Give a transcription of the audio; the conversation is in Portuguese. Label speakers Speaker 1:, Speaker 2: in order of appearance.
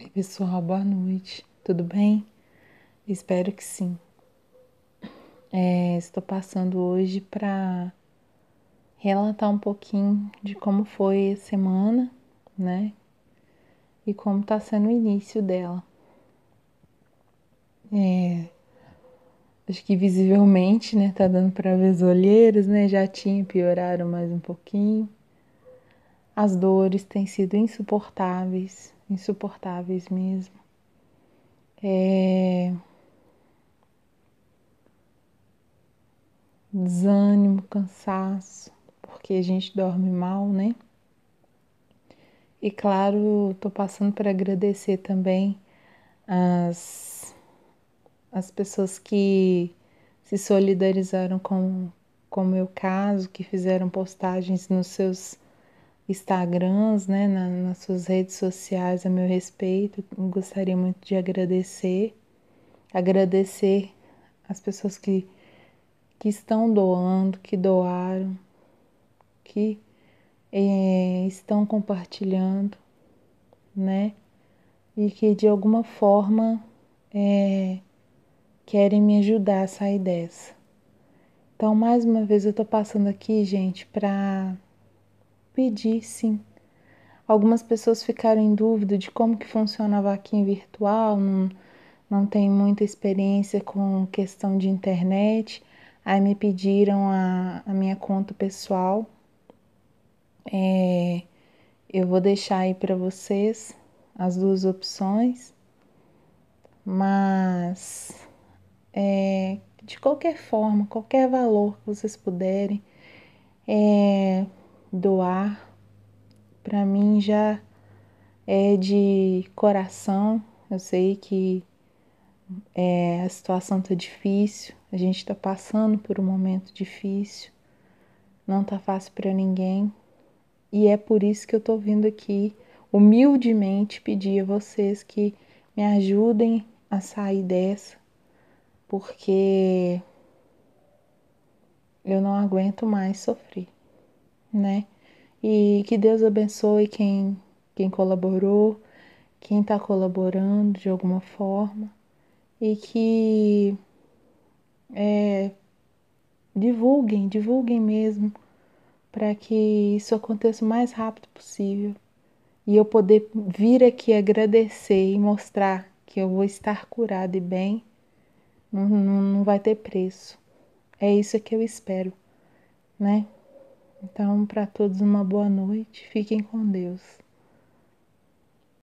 Speaker 1: Oi, pessoal, boa noite. Tudo bem? Espero que sim. É, estou passando hoje para relatar um pouquinho de como foi a semana, né? E como está sendo o início dela. É, acho que visivelmente, né? Tá dando para ver os olheiros, né? Já tinha pioraram mais um pouquinho. As dores têm sido insuportáveis insuportáveis mesmo. É... Desânimo, cansaço, porque a gente dorme mal, né? E claro, tô passando para agradecer também as, as pessoas que se solidarizaram com, com o meu caso, que fizeram postagens nos seus Instagrams, né, na, nas suas redes sociais a meu respeito. Gostaria muito de agradecer, agradecer as pessoas que, que estão doando, que doaram, que é, estão compartilhando, né? E que de alguma forma é, querem me ajudar a sair dessa. Então, mais uma vez, eu tô passando aqui, gente, para pedir sim. Algumas pessoas ficaram em dúvida de como que funciona a vaquinha virtual, não, não tem muita experiência com questão de internet. Aí me pediram a, a minha conta pessoal. É, eu vou deixar aí para vocês as duas opções, mas é, de qualquer forma, qualquer valor que vocês puderem, é, doar, para mim já é de coração. Eu sei que é, a situação está difícil, a gente está passando por um momento difícil, não está fácil para ninguém. E é por isso que eu estou vindo aqui humildemente pedir a vocês que me ajudem a sair dessa, porque eu não aguento mais sofrer né? E que Deus abençoe quem, quem colaborou, quem está colaborando de alguma forma e que é, divulguem, divulguem mesmo para que isso aconteça o mais rápido possível e eu poder vir aqui agradecer e mostrar que eu vou estar curado e bem, não, não, não vai ter preço. É isso que eu espero, né? Então, para todos, uma boa noite. Fiquem com Deus.